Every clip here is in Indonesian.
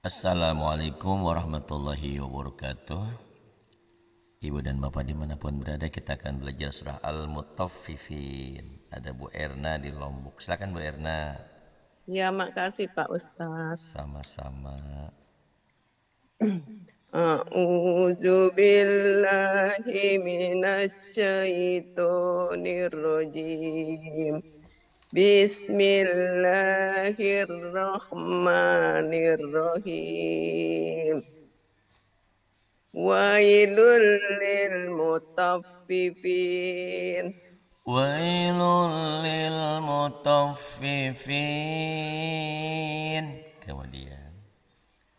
Assalamualaikum warahmatullahi wabarakatuh Ibu dan Bapak dimanapun berada kita akan belajar surah Al-Mutaffifin Ada Bu Erna di Lombok Silakan Bu Erna Ya makasih Pak Ustaz Sama-sama A'udzu billahi minasy syaithanir rajim Bismillahirrahmanirrahim. Wailul lil mutaffifin. Wailul lil mutaffifin. Kemudian.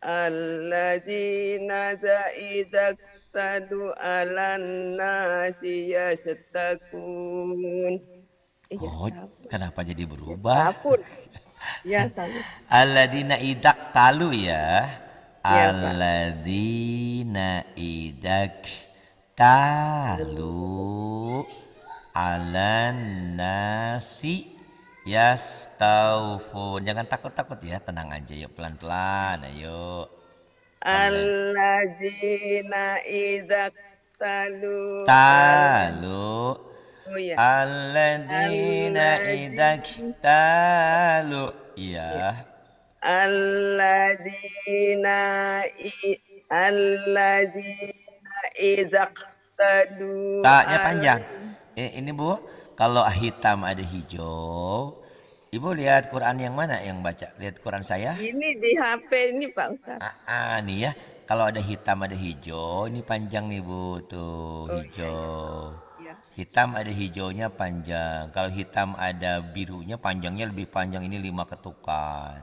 Alladzina za'idak tadu alan nasi yastakun. Iya, oh, kenapa jadi ya, berubah? Ya, sabun. Ya, sabun. Aladina idak talu ya. Aladina iya, idak talu alan nasi yastaufun. Jangan takut-takut ya, tenang aja yuk pelan-pelan ayo. Aladina idak talu talu Oh Alladzina idaktalu. Iya. Alladzina iya. iya. alladzina idaktalu. Taknya panjang. Eh, ini Bu, kalau hitam ada hijau, Ibu lihat Quran yang mana yang baca? Lihat Quran saya? Ini di HP ini Pak Ustaz. Ah, ah nih ya. Kalau ada hitam ada hijau, ini panjang nih Bu, tuh hijau hitam ada hijaunya panjang. Kalau hitam ada birunya panjangnya lebih panjang. Ini lima ketukan.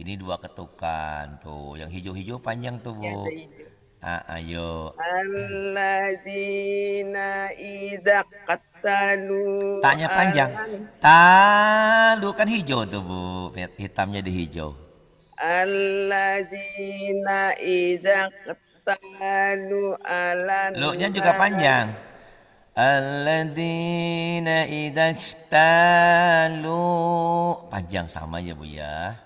Ini dua ketukan tuh. Yang hijau-hijau panjang tuh bu. ayo. Ah, ah, Tanya panjang. Talu kan hijau tuh bu. Hitamnya di hijau. Alladzina Lu-nya juga panjang. Alladzina idajtalu Panjang sama ya Bu ya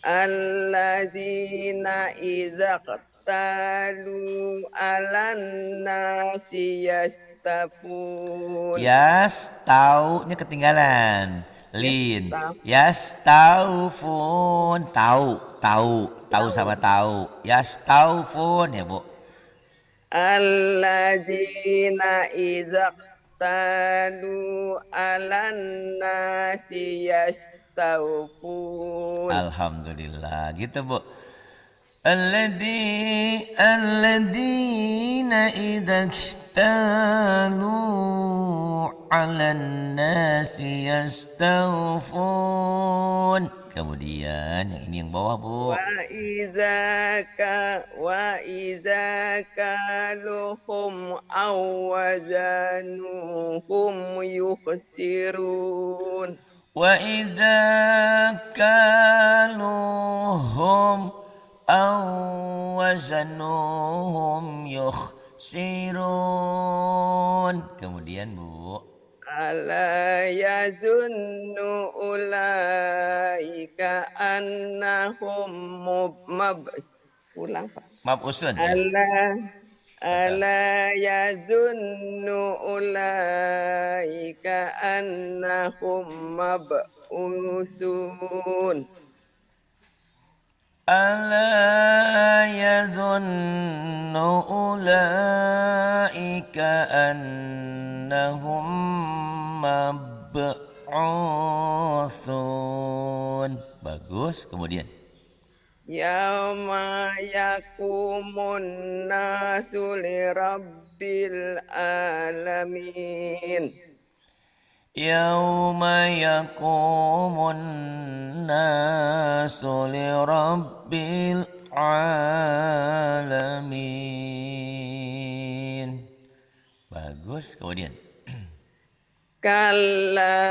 Alladzina idajtalu alan nasi yastafun Yas nya ketinggalan Lin Yas taufun Tahu Tahu Tahu sama tahu Yas taufun ya Bu alladzina idza talu alannasi yastaufun alhamdulillah gitu bu alladzi alladina idza talu alannasi yastawfun Kemudian yang ini yang bawah bu. Wa izaka wa izaka luhum awazanuhum yuhsirun. Wa izaka luhum awazanuhum yuhsirun. Kemudian bu. ألا يظن ulaika annahum مب ulang Pak. Mabusun. Ala ala yazunnu ulaika annahum mab'usun. ألا يظن أولئك أنهم mab'uthun. Bagus, kemudian. Yauma yakumun nasu li rabbil alamin. يوم يقوم الناس لرب bagus kemudian kala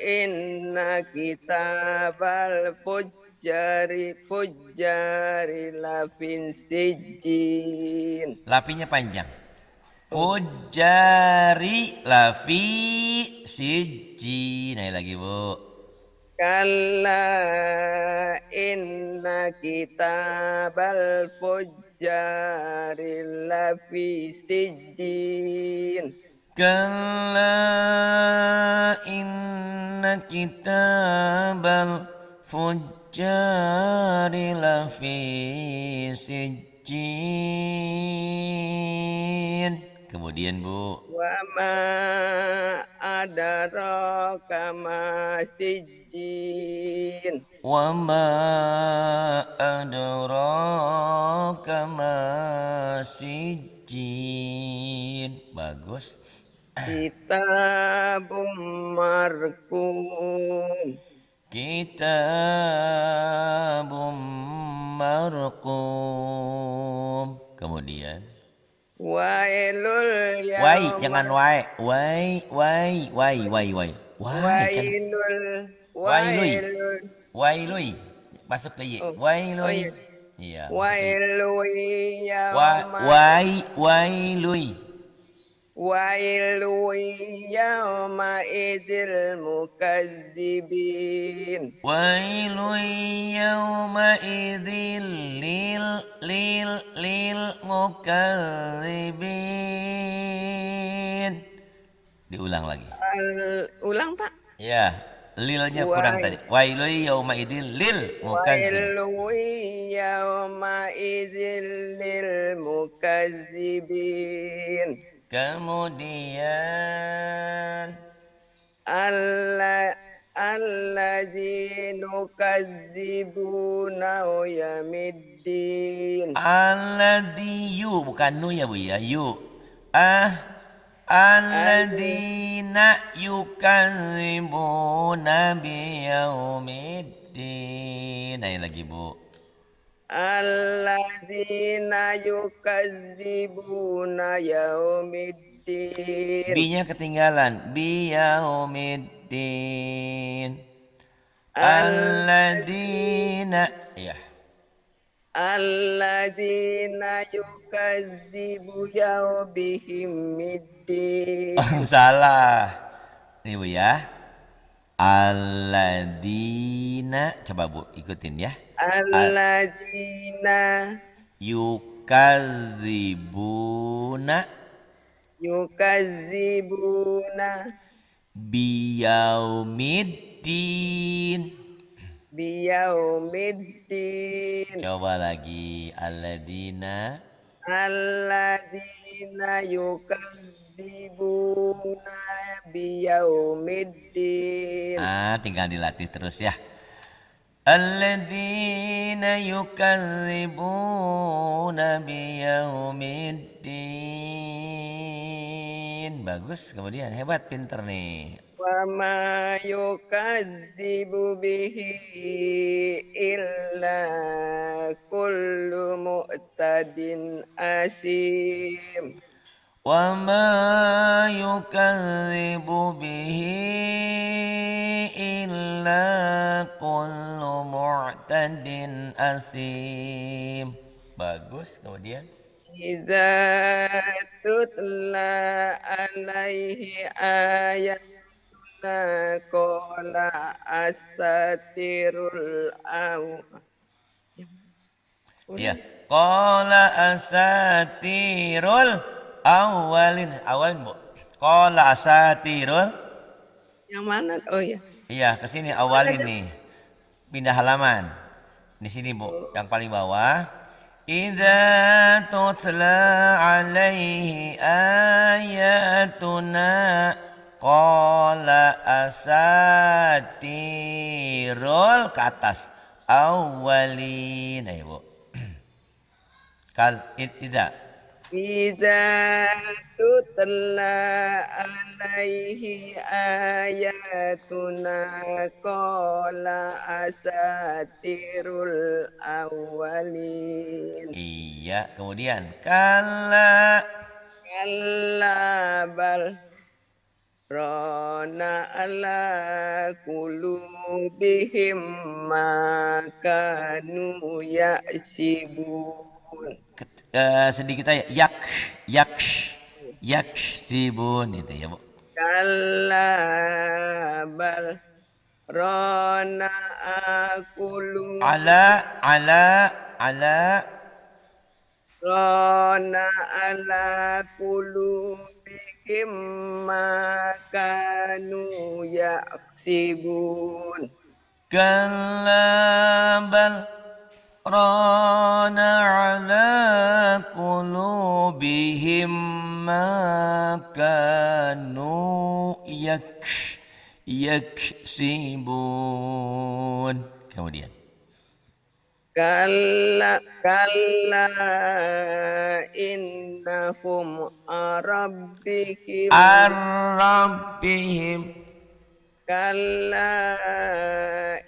inna kitabal fujjari pujari lafin sijin lapinya panjang Fujari lafi siji. Naik lagi bu. Kalla inna kita bal fujari lafi sijin. Kalla inna kita bal fujari lafi sijin. Iya. Kemudian Bu. Wa ma adraka masjidin. Wa ma adraka masjidin. Bagus. Kita markum. Kita markum. Kemudian. Wailul ya Wai, jangan wai. Wai, wai, wai, wai, wai. Wai. Wailul. Kan- wailul. Wailul. Masuk ke ye. Oh, wailul. Oh, iya. iya wailul ya. Wai, wai, wailul. ويل يومئذ للمكذبين ويل يومئذ لل لل للمكذبين diulang lagi uh, ulang pak ya lilnya kurang tadi wailu yauma idil lil mukazzibin Kemudian Allah Alladzina Allah di Alladiyu bukan nu ya Bu ya, yu. Ah alladzina yukadzibuna biyaumiddin. Nah, lagi Bu. Alladzina yukadzibuna yaumiddin. Binya ketinggalan. Bi yaumiddin. Alladzina ya. Alladzina yukadzibu yaubihim salah. Ini Bu ya. Alladzina coba Bu ikutin ya. Alladzina yukazibuna yukazibuna biyaumiddin biyaumiddin coba lagi alladzina alladzina yukazibuna biyaumiddin ah tinggal dilatih terus ya الذين يكذبون بيوم الدين bagus kemudian hebat pinter nih wama yukadzibu bihi illa kullu mu'tadin asim وما يكذب به إلا كل معتد أثيم bagus kemudian Iza tutla alaihi ayatna kola astatirul aw. Ya, kola asatirul awalin awalin bu kola asatirul yang mana oh iya iya ke sini awalin nih pindah halaman di sini bu yang paling bawah Idza tutla alaihi ayatuna qala asatirul ke atas awalin ayo eh, bu kal idza إذا تتلى عليه آياتنا قال asatirul الأولين Iya, kemudian kala kala bal Rona ala kulubihim ya sibun Eh, sedikit aja yak yak yak sibun itu ya bu kalabal rona akulu ala ala ala rona ala kulu bikim makanu yaksibun kalabal ران على قلوبهم ما كانوا يكش يكسبون kemudian كلا كلا إنهم عن ربهم ربهم kalla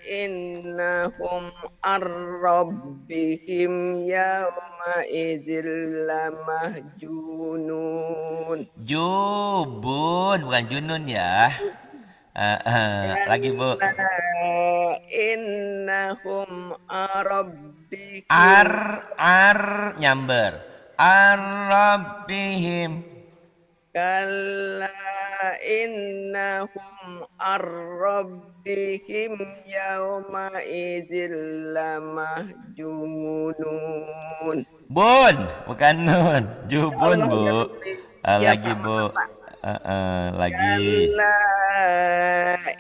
innahum ar-rabbihim yawma lamahjunun Jubun, bukan junun ya eh, eh, Lagi bu innahum ar Ar, ar, nyamber Ar-rabbihim Kalla innahum ar-rabbihim yawma idzil jumunun Bun, bukan nun. Jubun, Bu. Uh, lagi, Bu. Uh, uh, lagi. Kala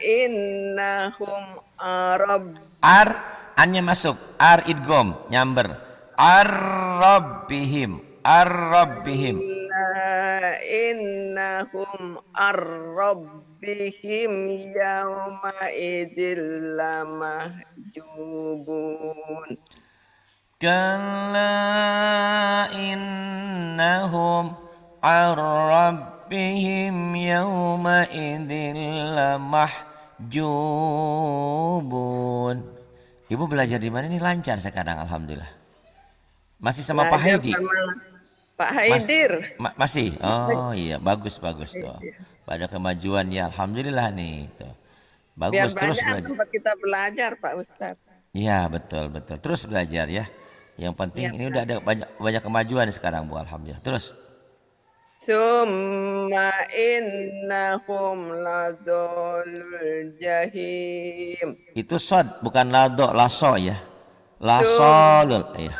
innahum arab. Ar annya masuk. Ar idgom nyamber. Ar rabbihim. Ar rabbihim innahum ar-rabbihim yawma idillamahjubun. Kalla innahum ar-rabbihim yawma idillamahjubun. Ibu belajar di mana ini lancar sekarang Alhamdulillah. Masih sama belajar Pak Hedi. Sama Pak Haidir. Mas, ma masih. Oh iya, bagus bagus tuh. Pada kemajuan ya alhamdulillah nih tuh. Bagus Biar terus belajar. tempat kita belajar Pak Ustaz. Iya, betul betul. Terus belajar ya. Yang penting ya, ini udah ada banyak banyak kemajuan sekarang Bu alhamdulillah. Terus Summa innahum ladolul jahim. Itu sod, bukan lado, laso ya. Lasolul, iya.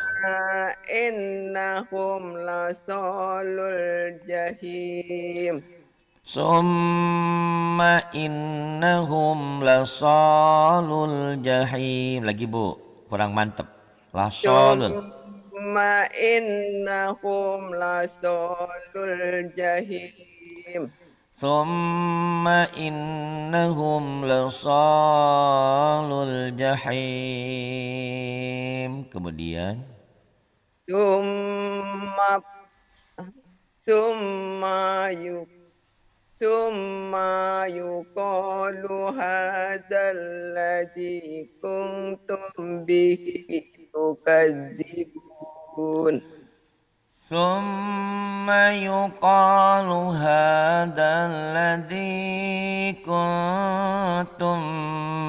إنهم لصال الجحيم ثم innahum lasalul jahim lagi bu kurang mantep lasalul Summa innahum lasalul jahim Summa innahum lasalul jahim kemudian summa summa yuk summa yuqalu hadzal ladzi kuntum bihi tukazzibun summa yuqalu hadzal ladzi kuntum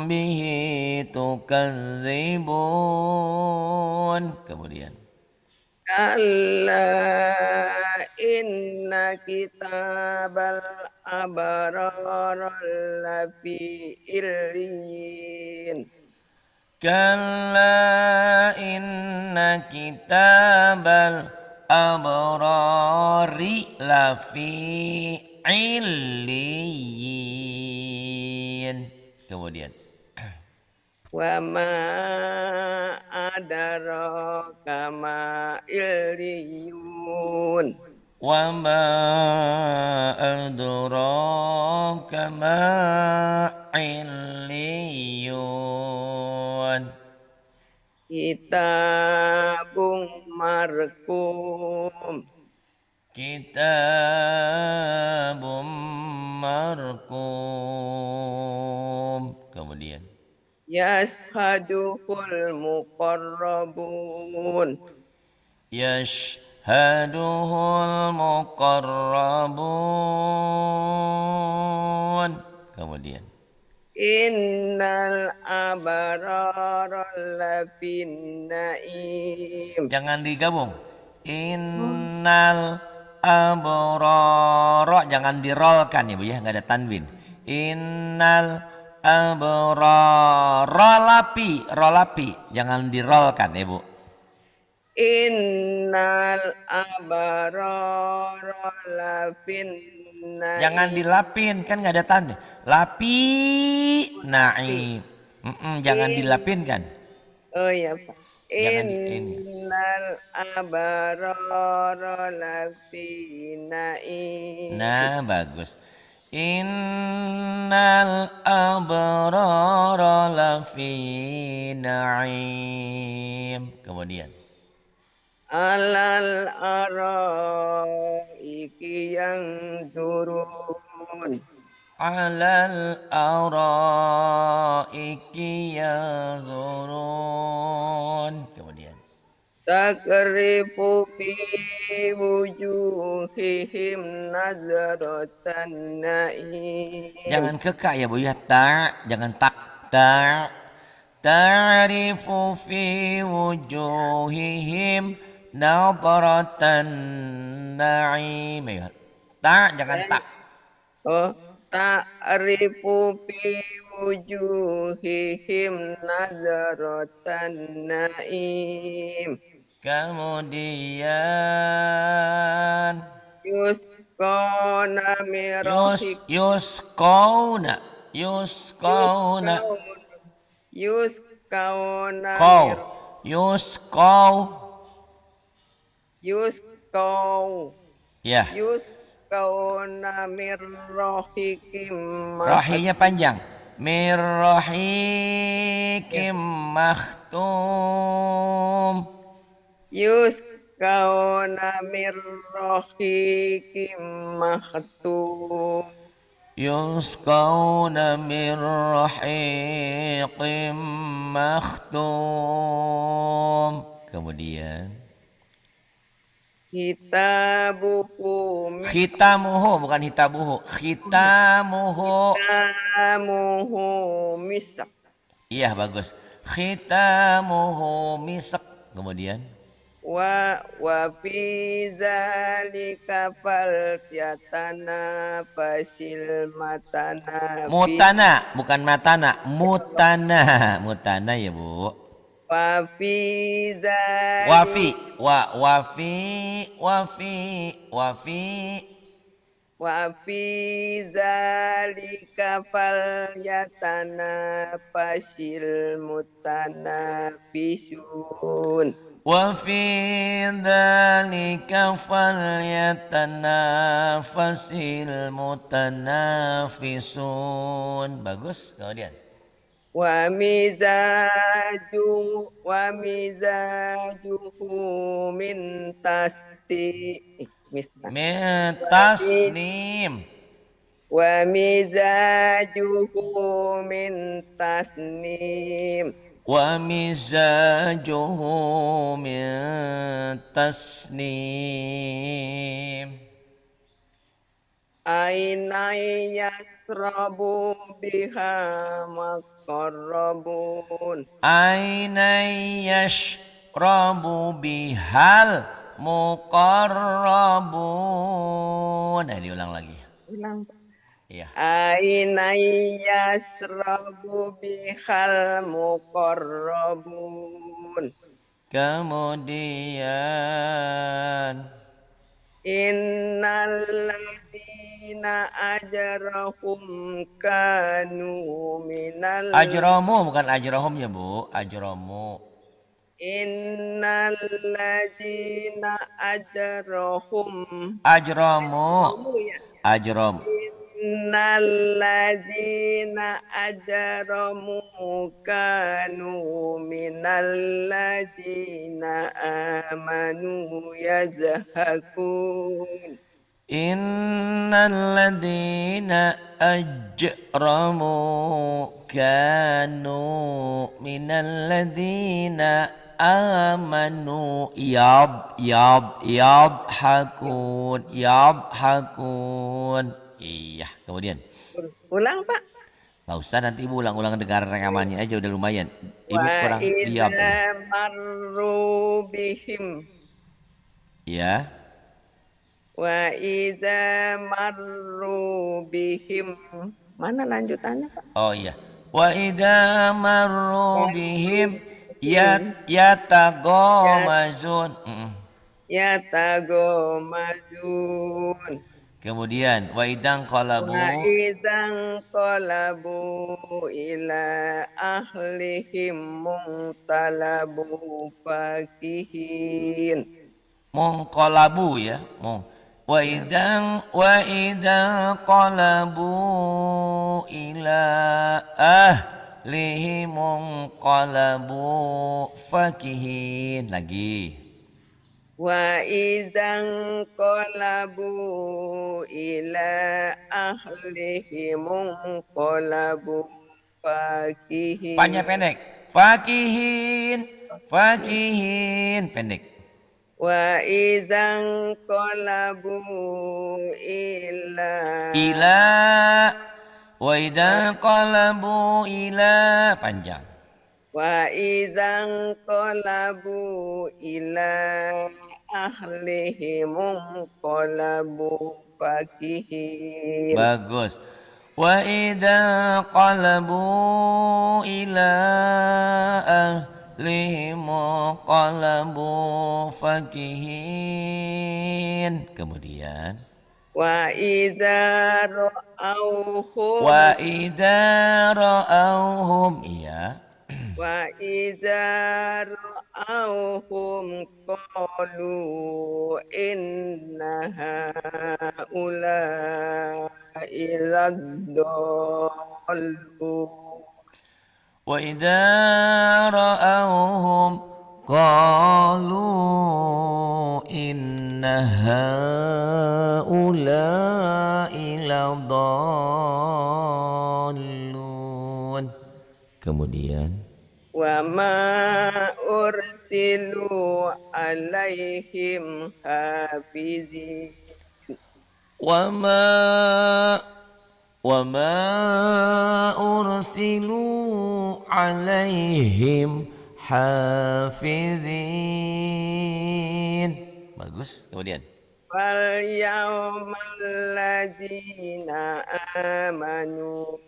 bihi tukazzibun kemudian Kalla inna kitabal abarara lafi illiyin Kalla inna kitabal abarari lafi illiyin Kemudian Wa ma adara kama iliyun wa ma adraka ma iliyun kitabung markum kitabum markum kemudian يشهده Mukarrabun, يشهده Mukarrabun. kemudian Innal abarara lafi Jangan digabung. Innal abarara jangan dirolkan ya Bu ya, nggak ada tanwin. Innal rolapi rolapi jangan dirolkan ibu ya, innal abrara lafin jangan dilapin kan nggak ada tanda lapi naim mm -mm, jangan dilapin kan oh iya pak Innal abarara lafi naim. Nah, bagus. Innal abrara lafi na'im. Kemudian. Alal araiki yang turun. Alal araiki yang turun. تقرف في وجوههم نظرة النعيم Jangan kekak ya Bu ya tak jangan tak ta تعرف في وجوههم نظرة النعيم Tak jangan tak oh ta'rifu fi wujuhihim nazaratan naim Kemudian yuskona yus yuskona yuskona yuskona kau yuskau yuskau ya yuskona mirrohikim rohinya panjang mirrohikim ya. mahtum Yus kauna mirrohikim mahtum. yuskauna من rahiqim makhtum kemudian Hitabuhu Hitamuhu bukan hitabuhu Hitamuhu Hitamuhu misak Iya bagus Hitamuhu misak Kemudian wa wa fi zalika fal yatana fasil matana mutana bukan matana mutana mutana ya bu wa fi zalika wa fi wa wa fi wa fi wa fi Wa fi zalika fal yatana fasil mutana fisun. Wa fi zalika fal yatana fasil mutana fisun. Bagus kemudian. Wa mizaju wa mizaju min tasdi mistah. nim. Wa mizajuhu min tasnim. Wa mizajuhu min Aina yasrabu biha makarrabun. Aina yasrabu bihal Mukarrabun, Nah, eh, diulang lagi. Ulang. Iya. Aina yasrabu bihal mukarrabun. Kemudian Innalladzina ajrahum kanu minal Ajrahum bukan ajrahum ya Bu, ajrahum. Innalladzina ajrahum ajramu ya. ajram Innalladzina ajramu kanu minalladzina amanu yazhakun Innalladzina ajramu kanu minalladzina amanu yab yab yab hakun yab hakun iya kemudian ulang pak Gak usah nanti ibu ulang-ulang dengar rekamannya aja udah lumayan. Ibu Wa kurang diam. marubihim. Ya. Wa ida marubihim Mana lanjutannya Pak? Oh iya. Wa ida marubihim Yat hmm. yatagomazun. majun. Ya Kemudian wa idang kolabu. wa idang kolabu ila ahlihim mungtalabu fakihin. kolabu ya, mung. Wa ya. idang wa idang kolabu ila ah Lihimung qalabu fakihin lagi wa idzan qalabu ila ahlihimung qalabu fakihin panjang pendek fakihin fakihin pendek Wa idzan qalabu ila ila Wa idza qalabu ila panjang. Wa idza qalabu ila ahlihim qalabu fakihin. Bagus. Wa idza qalabu ila ahlihim qalabu fakihin. Kemudian وإذا رأوهم وإذا رأوهم وإذا رأوهم قالوا إن هؤلاء لضالون وإذا رأوهم قالوا إن هؤلاء ila لضالون Kemudian wa ma ursilu alaihim hafizi wa ma wa ma ursilu alaihim hafizin bagus kemudian Wal yawmal ladzina amanu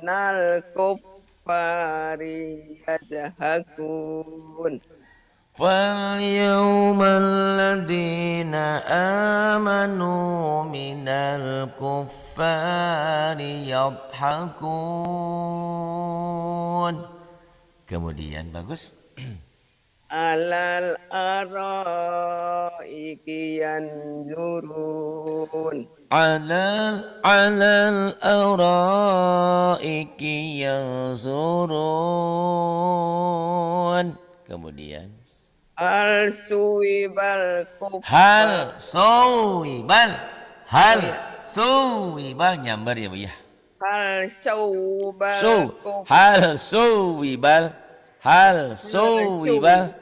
minal kuffari yadhakun فاليوم الذين آمنوا من الكفار يضحكون Kemudian bagus alal araiki yanzurun alal alal araiki yanzurun kemudian al suibal suwibal hal suibal. hal iya. suibal nyambar ya bu ya hal suwibal hal suibal. hal suwibal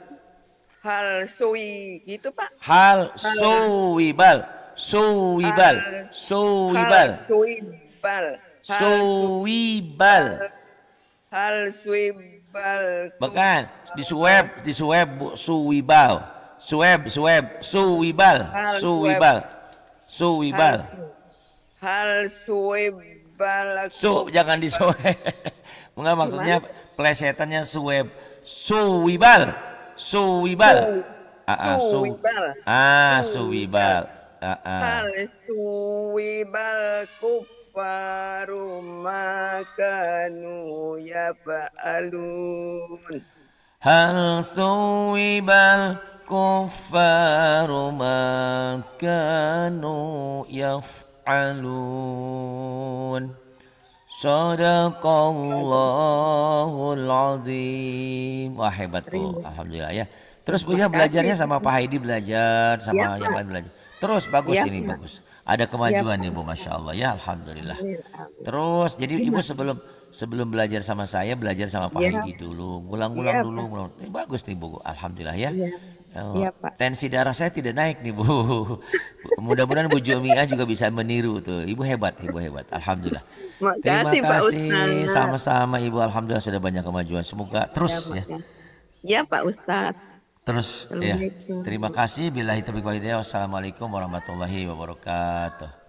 hal suwi gitu pak hal suwibal suwibal suwibal suwibal suwibal hal suwibal bukan di suweb di suweb suwibal suweb suweb suwibal suwibal suwibal hal suwibal su jangan di suweb enggak maksudnya plesetannya suweb suwibal Ah, ah, suwibal. Ah, suwibal. Ah, suwibal. Ah, ah. suwibal kufaru makanu ya fa'alun. Hal suwibal kuffaru ma kanu yaf'alun. Sadaqallahul azim. Wah hebat bu, alhamdulillah ya. Terus Bu ya belajarnya sama Pak Haidi belajar sama ya, yang lain belajar. Terus bagus ya, ini ya. bagus. Ada iya, kemajuan ya, nih Bu, masya Allah ya, alhamdulillah. Terus jadi iya. ibu sebelum sebelum belajar sama saya belajar sama Pak ya. Haidi dulu, ulang-ulang ya, dulu, ulang. Eh, bagus nih Bu, alhamdulillah ya. ya. Oh, iya Pak. Tensi darah saya tidak naik nih Bu. Mudah-mudahan Bu Jomia juga bisa meniru tuh. Ibu hebat, Ibu hebat. Alhamdulillah. Terima kasih. Sama-sama Ibu. Alhamdulillah sudah banyak kemajuan. Semoga iya, ya. Ya. Iya, terus ya. Ya, ya Pak Ustaz. Terus ya. Terima kasih. Bila itu Wassalamualaikum warahmatullahi wabarakatuh.